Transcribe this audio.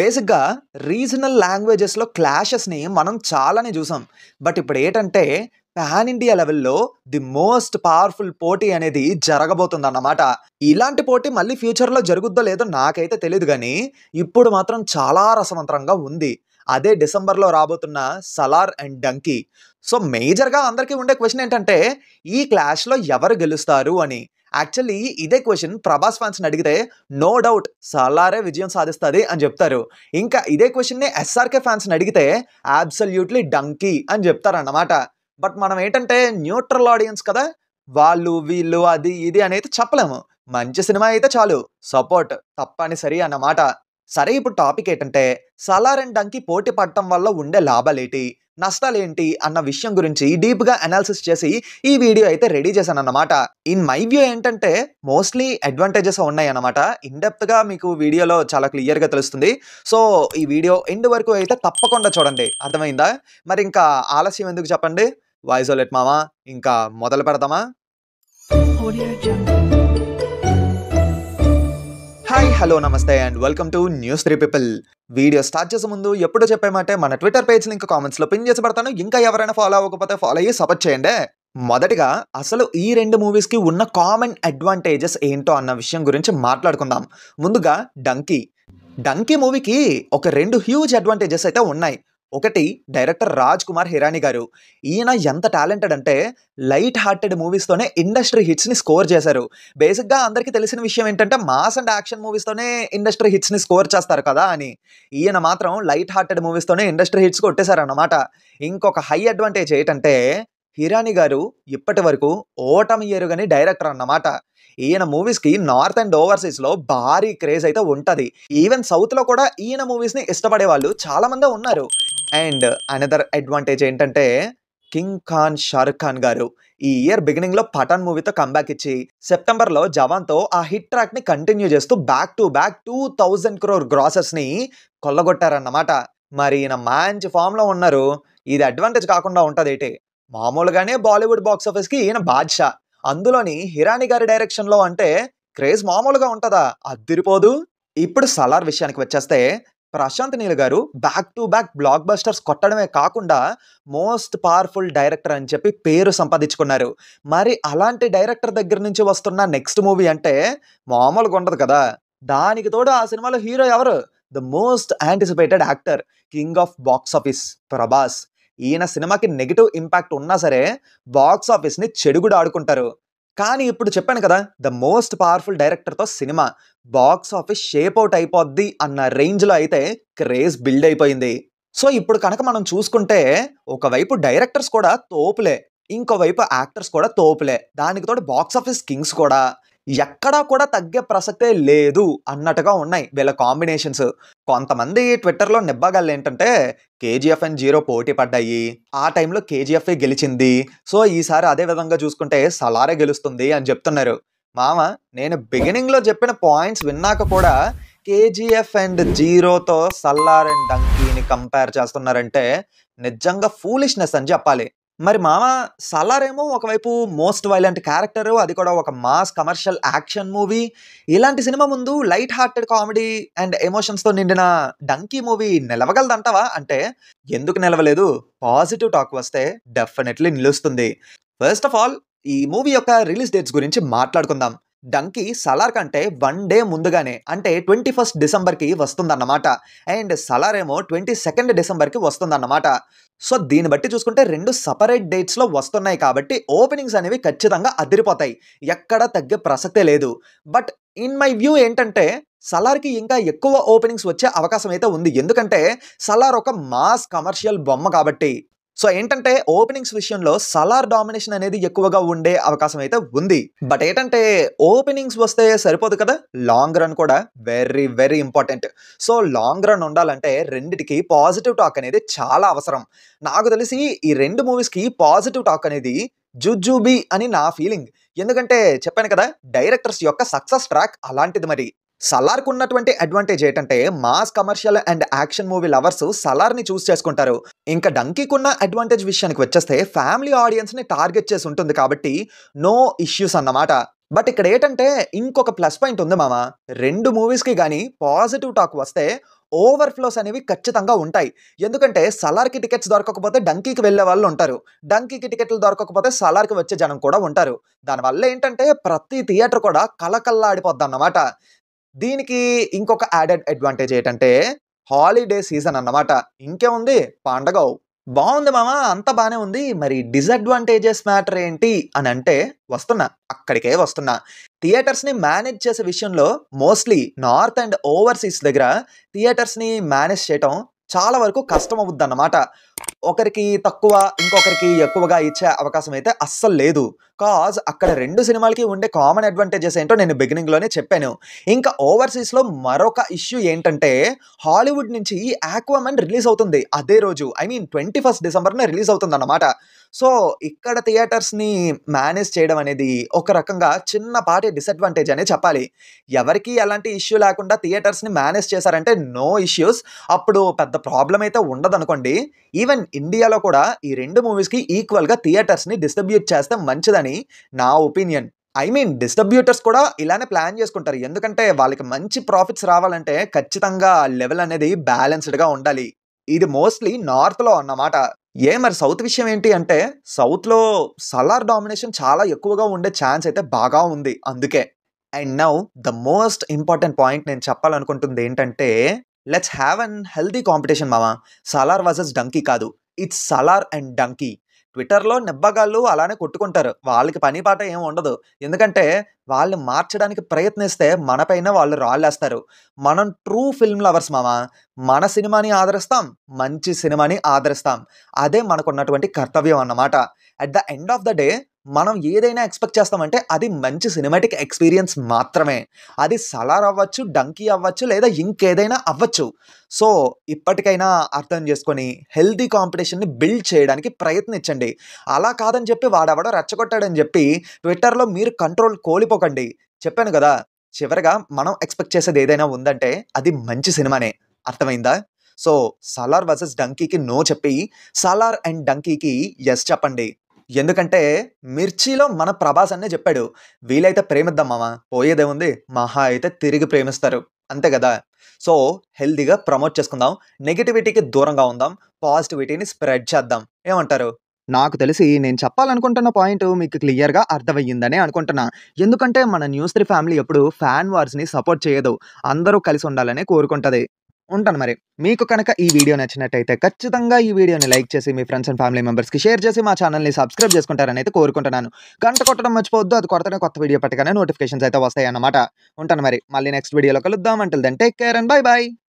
బేసిక్గా రీజనల్ లాంగ్వేజెస్లో క్లాషెస్ని మనం చాలానే చూసాం బట్ ఇప్పుడు ఏంటంటే పాన్ ఇండియా లెవెల్లో ది మోస్ట్ పవర్ఫుల్ పోటీ అనేది జరగబోతుంది అన్నమాట ఇలాంటి పోటీ మళ్ళీ ఫ్యూచర్లో జరుగుద్దో లేదో నాకైతే తెలియదు కానీ ఇప్పుడు మాత్రం చాలా రసవంతరంగా ఉంది అదే డిసెంబర్లో రాబోతున్న సలార్ అండ్ డంకీ సో మేజర్గా అందరికీ ఉండే క్వశ్చన్ ఏంటంటే ఈ క్లాష్లో ఎవరు గెలుస్తారు అని యాక్చువల్లీ ఇదే క్వశ్చన్ ప్రభాస్ ఫ్యాన్స్ని అడిగితే నో డౌట్ సలారే విజయం సాధిస్తుంది అని చెప్తారు ఇంకా ఇదే క్వశ్చన్నే ఎస్ఆర్కే ఫ్యాన్స్ని అడిగితే అబ్సల్యూట్లీ డంకీ అని చెప్తారన్నమాట బట్ మనం ఏంటంటే న్యూట్రల్ ఆడియన్స్ కదా వాళ్ళు వీళ్ళు అది ఇది అనేది చెప్పలేము మంచి సినిమా అయితే చాలు సపోర్ట్ తప్పనిసరి అన్నమాట సరే ఇప్పుడు టాపిక్ ఏంటంటే సలార్ అండ్ డంకి పోటీ పడటం వల్ల ఉండే లాభాలేటి నష్టాలేంటి అన్న విషయం గురించి డీప్గా అనాలిసిస్ చేసి ఈ వీడియో అయితే రెడీ చేశాను అన్నమాట ఇన్ మై వ్యూ ఏంటంటే మోస్ట్లీ అడ్వాంటేజెస్ ఉన్నాయి ఉన్నాయన్నమాట ఇన్డెప్త్గా మీకు వీడియోలో చాలా క్లియర్గా తెలుస్తుంది సో ఈ వీడియో ఎండ్ వరకు అయితే తప్పకుండా చూడండి అర్థమైందా మరి ఇంకా ఆలస్యం ఎందుకు చెప్పండి వాయిస్ లెట్ మామా ఇంకా మొదలు పెడతామా hi hello namaste and welcome to news three people video start చేసే ముందు ఎప్పుడో చెప్పామంటే మన ట్విట్టర్ పేజ్ లింక్ కామెంట్స్లో పిన్ చేసి పెడతాను ఇంకా ఎవరైనా ఫాలో అవ్వకపోతే ఫాలో అయ్యి సపోర్ట్ చేయండి మొదటిగా అసలు ఈ రెండు మూవీస్కి ఉన్న కామన్ అడ్వాంటేజెస్ ఏంటో అన్న విషయం గురించి మాట్లాడుకుందాం ముందుగా డంకీ డంకీ మూవీకి ఒక రెండు హ్యూజ్ అడ్వాంటేజెస్ అయితే ఉన్నాయి ఒకటి డైరెక్టర్ రాజ్ కుమార్ హిరాణి గారు ఈయన ఎంత టాలెంటెడ్ అంటే లైట్ హార్టెడ్ మూవీస్తోనే ఇండస్ట్రీ హిట్స్ని స్కోర్ చేశారు బేసిక్గా అందరికీ తెలిసిన విషయం ఏంటంటే మాస్ అండ్ యాక్షన్ మూవీస్తోనే ఇండస్ట్రీ హిట్స్ని స్కోర్ చేస్తారు కదా అని ఈయన మాత్రం లైట్ హార్టెడ్ మూవీస్తోనే ఇండస్ట్రీ హిట్స్ కొట్టేశారన్నమాట ఇంకొక హై అడ్వాంటేజ్ ఏంటంటే హిరాణి గారు ఇప్పటి వరకు ఓటమి ఎరుగని డైరెక్టర్ అన్నమాట ఈయన మూవీస్కి నార్త్ అండ్ ఓవర్సీస్లో భారీ క్రేజ్ అయితే ఉంటుంది ఈవెన్ సౌత్లో కూడా ఈయన మూవీస్ని ఇష్టపడే వాళ్ళు చాలామందే ఉన్నారు అండ్ అనదర్ అడ్వాంటేజ్ ఏంటంటే కింగ్ ఖాన్ షారుఖ్ ఖాన్ గారు ఈ ఇయర్ బిగినింగ్లో పఠాన్ మూవీతో కంబ్యాక్ ఇచ్చి సెప్టెంబర్లో జవాన్తో ఆ హిట్ ట్రాక్ని కంటిన్యూ చేస్తూ back to back two thousand crore గ్రాసెస్ని కొల్లగొట్టారన్నమాట మరి ఈయన మంచి లో ఉన్నారు ఇది అడ్వాంటేజ్ కాకుండా ఉంటుంది మామూలుగానే బాలీవుడ్ బాక్స్ ఆఫీస్కి ఈయన బాద్షా అందులోని హిరాని గారి డైరెక్షన్లో అంటే క్రేజ్ మామూలుగా ఉంటుందా అద్దిరిపోదు ఇప్పుడు సలార్ విషయానికి వచ్చేస్తే ప్రశాంత్ నీల్ గారు back to back blockbusters కొట్టడమే కాకుండా మోస్ట్ పవర్ఫుల్ డైరెక్టర్ అని చెప్పి పేరు సంపాదించుకున్నారు మరి అలాంటి డైరెక్టర్ దగ్గర నుంచి వస్తున్న నెక్స్ట్ మూవీ అంటే మామూలుగా ఉండదు కదా దానికి తోడు ఆ సినిమాలో హీరో ఎవరు the most anticipated actor king of box office Prabhas ఈయన సినిమాకి నెగిటివ్ ఇంపాక్ట్ ఉన్నా సరే బాక్స్ ఆఫీస్ని చెడుగుడు ఆడుకుంటారు కానీ ఇప్పుడు చెప్పాను కదా ద మోస్ట్ పవర్ఫుల్ డైరెక్టర్తో సినిమా బాక్స్ ఆఫీస్ షేప్ అవుట్ అయిపోద్ది అన్న రేంజ్లో అయితే క్రేజ్ బిల్డ్ అయిపోయింది సో ఇప్పుడు కనుక మనం చూసుకుంటే ఒకవైపు డైరెక్టర్స్ కూడా తోపులే ఇంకోవైపు యాక్టర్స్ కూడా తోపులే దానికి తోడు ఆఫీస్ కింగ్స్ కూడా ఎక్కడా కూడా తగ్గే ప్రసక్తే లేదు అన్నట్టుగా ఉన్నాయి వీళ్ళ కాంబినేషన్స్ కొంతమంది ట్విట్టర్లో నిబ్బగాళ్ళు ఏంటంటే కేజీఎఫ్ అండ్ జీరో పోటీ పడ్డాయి ఆ టైంలో కేజీఎఫ్ గెలిచింది సో ఈసారి అదే విధంగా చూసుకుంటే సలారే గెలుస్తుంది అని చెప్తున్నారు మామ నేను బిగినింగ్లో చెప్పిన పాయింట్స్ విన్నాక కూడా కేజీఎఫ్ అండ్ జీరోతో సల్లార్ అండ్ డంకీని కంపేర్ చేస్తున్నారంటే నిజంగా ఫూలిష్నెస్ అని చెప్పాలి మరి మామ సలారేమో ఒకవైపు మోస్ట్ వైలెంట్ క్యారెక్టర్ అది కూడా ఒక మాస్ కమర్షియల్ యాక్షన్ మూవీ ఇలాంటి సినిమా ముందు లైట్ హార్టెడ్ కామెడీ అండ్ ఎమోషన్స్తో నిండిన డంకీ మూవీ నిలవగలదంటావా అంటే ఎందుకు నిలవలేదు పాజిటివ్ టాక్ వస్తే డెఫినెట్లీ నిలుస్తుంది ఫస్ట్ ఆఫ్ ఆల్ ఈ మూవీ యొక్క రిలీజ్ డేట్స్ గురించి మాట్లాడుకుందాం డంకి సలార్ కంటే వన్ డే ముందుగానే అంటే ట్వంటీ ఫస్ట్ డిసెంబర్కి వస్తుందన్నమాట అండ్ సలార్ ఏమో ట్వంటీ సెకండ్ డిసెంబర్కి వస్తుందన్నమాట సో దీన్ని బట్టి చూసుకుంటే రెండు సపరేట్ డేట్స్లో వస్తున్నాయి కాబట్టి ఓపెనింగ్స్ అనేవి ఖచ్చితంగా అదిరిపోతాయి ఎక్కడ తగ్గే ప్రసక్తే లేదు బట్ ఇన్ మై వ్యూ ఏంటంటే సలార్కి ఇంకా ఎక్కువ ఓపెనింగ్స్ వచ్చే అవకాశం అయితే ఉంది ఎందుకంటే సలార్ ఒక మాస్ కమర్షియల్ బొమ్మ కాబట్టి సో ఏంటంటే ఓపెనింగ్స్ విషయంలో సలార్ డామినేషన్ అనేది ఎక్కువగా ఉండే అవకాశం అయితే ఉంది బట్ ఏంటంటే ఓపెనింగ్స్ వస్తే సరిపోదు కదా లాంగ్ రన్ కూడా very very important so long run ఉండాలంటే రెండిటికి పాజిటివ్ టాక్ అనేది చాలా అవసరం నాకు తెలిసి ఈ రెండు మూవీస్కి పాజిటివ్ టాక్ అనేది జుజుబీ అని నా ఫీలింగ్ ఎందుకంటే చెప్పాను కదా డైరెక్టర్స్ యొక్క సక్సెస్ ట్రాక్ అలాంటిది మరి సలార్కు ఉన్నటువంటి అడ్వాంటేజ్ ఏంటంటే mass commercial and action movie lovers సలార్ని చూస్ చేసుకుంటారు ఇంకా డంకీకున్న అడ్వాంటేజ్ విషయానికి వచ్చేస్తే ఫ్యామిలీ ఆడియన్స్ని టార్గెట్ చేసి ఉంటుంది కాబట్టి నో ఇష్యూస్ అన్నమాట బట్ ఇక్కడ ఏంటంటే ఇంకొక ప్లస్ పాయింట్ ఉంది మామ రెండు మూవీస్కి కానీ పాజిటివ్ టాక్ వస్తే ఓవర్ఫ్లోస్ అనేవి ఖచ్చితంగా ఉంటాయి ఎందుకంటే సలార్కి టికెట్స్ దొరకకపోతే డంకీకి వెళ్ళే వాళ్ళు ఉంటారు డంకీకి టికెట్లు దొరకకపోతే సలార్కి వచ్చే జనం కూడా ఉంటారు దానివల్ల ఏంటంటే ప్రతి థియేటర్ కూడా కలకల్లాడిపోద్ది అన్నమాట దీనికి ఇంకొక యాడెడ్ అడ్వాంటేజ్ ఏంటంటే హాలిడే సీజన్ అన్నమాట ఇంకేముంది పండగ బాగుంది మామ అంత బాగానే ఉంది మరి డిసడ్వాంటేజెస్ మ్యాటర్ ఏంటి అని అంటే వస్తున్నా అక్కడికే వస్తున్నా థియేటర్స్ని మేనేజ్ చేసే విషయంలో మోస్ట్లీ నార్త్ అండ్ ఓవర్సీస్ దగ్గర థియేటర్స్ని మేనేజ్ చేయటం చాలా వరకు కష్టం అవుద్ది అన్నమాట ఒకరికి తక్కువ ఇంకొకరికి ఎక్కువగా ఇచ్చే అవకాశం అయితే అస్సలు లేదు కాజ్ అక్కడ రెండు సినిమాలకి ఉండే కామన్ అడ్వాంటేజెస్ ఏంటో నేను బిగినింగ్లోనే చెప్పాను ఇంకా ఓవర్సీస్లో మరొక ఇష్యూ ఏంటంటే హాలీవుడ్ నుంచి ఆక్వామన్ రిలీజ్ అవుతుంది అదే రోజు ఐ మీన్ ట్వంటీ ఫస్ట్ డిసెంబర్నే రిలీజ్ అవుతుంది అన్నమాట సో ఇక్కడ థియేటర్స్ని మేనేజ్ చేయడం అనేది ఒక రకంగా చిన్నపాటి డిసడ్వాంటేజ్ అనే చెప్పాలి ఎవరికి ఎలాంటి ఇష్యూ లేకుండా థియేటర్స్ని మేనేజ్ చేశారంటే నో ఇష్యూస్ అప్పుడు పెద్ద ప్రాబ్లం అయితే ఉండదనుకోండి ఈవెన్ ఇండియాలో కూడా ఈ రెండు మూవీస్కి ఈక్వల్గా థియేటర్స్ని డిస్ట్రిబ్యూట్ చేస్తే మంచిదని నా ఒపీనియన్ ఐ మీన్ డిస్ట్రిబ్యూటర్స్ కూడా ఇలానే ప్లాన్ చేసుకుంటారు ఎందుకంటే వాళ్ళకి మంచి ప్రాఫిట్స్ రావాలంటే ఖచ్చితంగా లెవెల్ అనేది బ్యాలెన్స్డ్గా ఉండాలి ఇది మోస్ట్లీ నార్త్లో అన్నమాట ఏ మరి సౌత్ విషయం ఏంటి అంటే సౌత్లో సలార్ డామినేషన్ చాలా ఎక్కువగా ఉండే ఛాన్స్ అయితే బాగా ఉంది అందుకే and now the most important point నేను చెప్పాలనుకుంటుంది ఏంటంటే let's have an healthy competition మామ సలార్ వర్సెస్ డంకీ కాదు ఇట్స్ సలార్ అండ్ డంకీ ట్విట్టర్లో నిబ్బగాళ్ళు అలానే కొట్టుకుంటారు వాళ్ళకి పని పాట ఏం ఉండదు ఎందుకంటే వాళ్ళు మార్చడానికి ప్రయత్నిస్తే మనపైన వాళ్ళు రాళ్ళేస్తారు మనం ట్రూ ఫిల్మ్ లవర్స్ మామ మన సినిమాని ఆదరిస్తాం మంచి సినిమాని ఆదరిస్తాం అదే మనకున్నటువంటి కర్తవ్యం అన్నమాట at the end of the day మనం ఏదైనా ఎక్స్పెక్ట్ చేస్తామంటే అది మంచి సినిమాటిక్ ఎక్స్పీరియన్స్ మాత్రమే అది సలార్ అవ్వచ్చు డంకీ అవ్వచ్చు లేదా ఇంకేదైనా అవ్వచ్చు సో ఇప్పటికైనా అర్థం చేసుకొని హెల్దీ కాంపిటీషన్ని బిల్డ్ చేయడానికి ప్రయత్నించండి అలా కాదని చెప్పి వాడెవడో రెచ్చగొట్టాడని చెప్పి ట్విట్టర్లో మీరు కంట్రోల్ కోల్పోకండి చెప్పాను కదా చివరిగా మనం ఎక్స్పెక్ట్ చేసేది ఏదైనా ఉందంటే అది మంచి సినిమానే అర్థమైందా సో సలార్ వర్సెస్ డంకీకి నో చెప్పి సలార్ అండ్ డంకీకి ఎస్ చెప్పండి ఎందుకంటే మిర్చిలో మన ప్రభాస్ అనే చెప్పాడు వీలైతే ప్రేమిద్దాం మామ ఉంది మహా అయితే తిరిగి ప్రేమిస్తారు అంతే కదా సో హెల్దీగా ప్రమోట్ చేసుకుందాం నెగిటివిటీకి దూరంగా ఉందాం పాజిటివిటీని స్ప్రెడ్ చేద్దాం ఏమంటారు నాకు తెలిసి నేను చెప్పాలనుకుంటున్న పాయింట్ మీకు క్లియర్గా అర్థమయ్యిందనే అనుకుంటున్నా ఎందుకంటే మన న్యూస్ త్రీ ఫ్యామిలీ ఎప్పుడు ఫ్యాన్ వార్స్ని సపోర్ట్ చేయదు అందరూ కలిసి ఉండాలని కోరుకుంటుంది ఉంటాను మరి మీకు కనుక ఈ వీడియో నచ్చినట్టయితే ఖచ్చితంగా ఈ వీడియోని లైక్ చేసి మీ ఫ్రెండ్స్ అండ్ ఫ్యామిలీ మెంబర్స్కి షేర్ చేసి మా ఛానల్ని సబ్స్క్రైబ్ చేసుకుంటారని అయితే కోరుకుంటున్నాను గంట కొట్టడం మర్చిపోవద్దు అది కొడతనే కొత్త వీడియో పట్టుకనే నోటిఫికేషన్స్ అయితే వస్తాయి అన్నమాట ఉంటాను మరి మళ్ళీ నెక్స్ట్ వీడియోలో కలుద్దాం అంటే then take care and bye bye